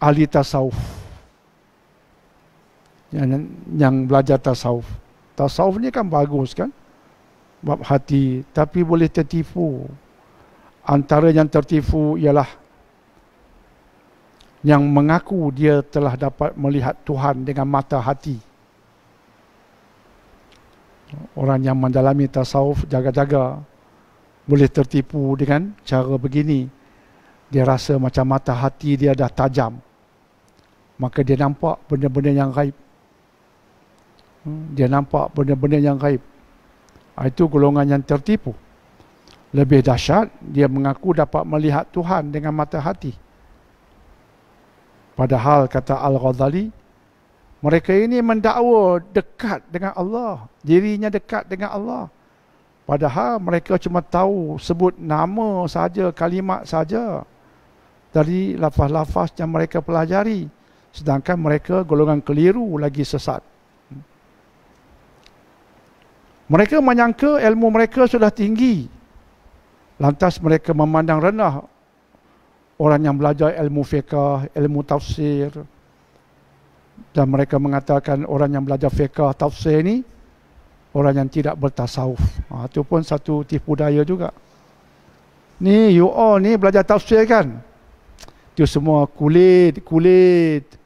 ahli tasawuf yang, yang belajar tasawuf tasawuf ni kan bagus kan bab hati tapi boleh tertipu antara yang tertipu ialah yang mengaku dia telah dapat melihat Tuhan dengan mata hati orang yang mendalami tasawuf jaga-jaga boleh tertipu dengan cara begini dia rasa macam mata hati dia dah tajam maka dia nampak benda-benda yang gaib. Hmm, dia nampak benda-benda yang gaib. Ah, itu golongan yang tertipu. Lebih dahsyat, dia mengaku dapat melihat Tuhan dengan mata hati. Padahal kata Al-Ghazali, mereka ini mendakwa dekat dengan Allah. Dirinya dekat dengan Allah. Padahal mereka cuma tahu sebut nama saja, kalimat saja dari lafaz-lafaz yang mereka pelajari sedangkan mereka golongan keliru lagi sesat. Mereka menyangka ilmu mereka sudah tinggi. Lantas mereka memandang rendah orang yang belajar ilmu fiqah, ilmu tafsir. Dan mereka mengatakan orang yang belajar fiqah tafsir ini orang yang tidak bertasawuf. Ha, itu pun satu tipu daya juga. Ni you all ni belajar tafsir kan? Itu semua kulit, kulit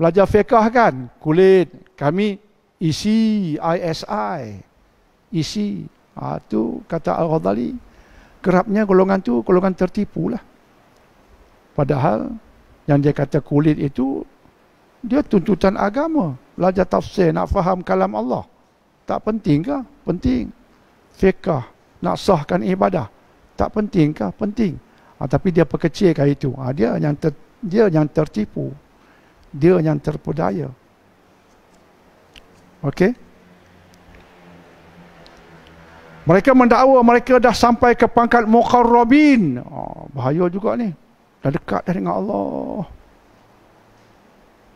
belajar fiqah kan kulit kami isi ISI isi ha, tu kata Al Ghazali kerapnya golongan tu golongan tertipu lah padahal yang dia kata kulit itu dia tuntutan agama belajar tafsir nak faham kalam Allah tak penting ke penting fiqah nak sahkan ibadah tak penting ke penting ha, tapi dia perkecilkan itu ha, dia yang ter, dia yang tertipu dia yang terpedaya. Okey. Mereka mendakwa mereka dah sampai ke pangkat muqarrabin. Oh, bahaya juga ni. Dah dekat dah dengan Allah.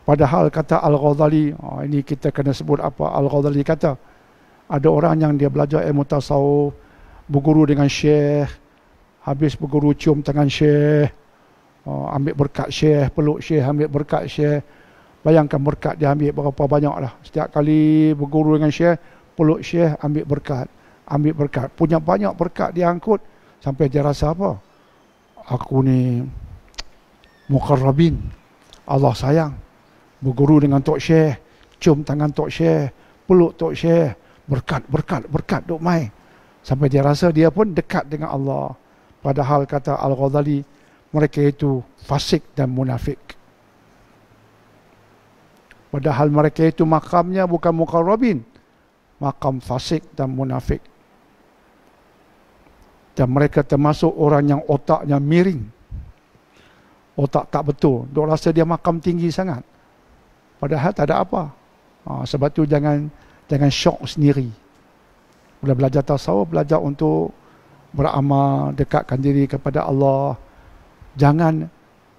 Padahal kata Al-Ghazali, oh, ini kita kena sebut apa Al-Ghazali kata. Ada orang yang dia belajar ilmu tasawuf, berguru dengan syekh, habis berguru cium tangan syekh. Oh, ambil berkat syekh, peluk syekh, ambil berkat syekh. Bayangkan berkat dia ambil berapa banyak lah. Setiap kali berguru dengan syekh, peluk syekh, ambil berkat. Ambil berkat. Punya banyak berkat dia angkut sampai dia rasa apa? Aku ni mukarrabin. Allah sayang. Berguru dengan Tok Syekh. Cium tangan Tok Syekh. Peluk Tok Syekh. Berkat, berkat, berkat duk mai. Sampai dia rasa dia pun dekat dengan Allah. Padahal kata Al-Ghazali, mereka itu fasik dan munafik. Padahal mereka itu makamnya bukan muka Robin, makam fasik dan munafik. Dan mereka termasuk orang yang otaknya miring. Otak tak betul. Dia rasa dia makam tinggi sangat. Padahal tak ada apa. Ha, sebab tu jangan jangan shock sendiri. Bila belajar tasawuf, belajar untuk beramal, dekatkan diri kepada Allah jangan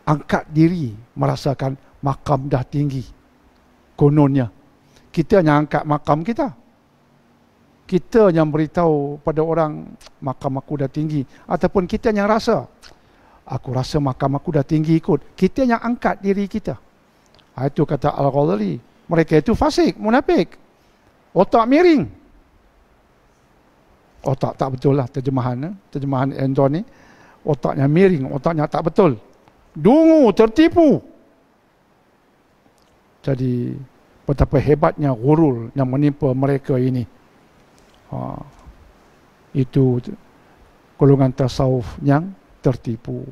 angkat diri merasakan makam dah tinggi kononnya kita yang angkat makam kita kita yang beritahu pada orang makam aku dah tinggi ataupun kita yang rasa aku rasa makam aku dah tinggi ikut kita yang angkat diri kita ha, itu kata Al-Ghazali mereka itu fasik munafik otak miring otak tak betul lah terjemahan eh. terjemahan Andrew ni otaknya miring, otaknya tak betul. Dungu, tertipu. Jadi, betapa hebatnya gurul yang menimpa mereka ini. Ha, itu golongan tasawuf yang tertipu.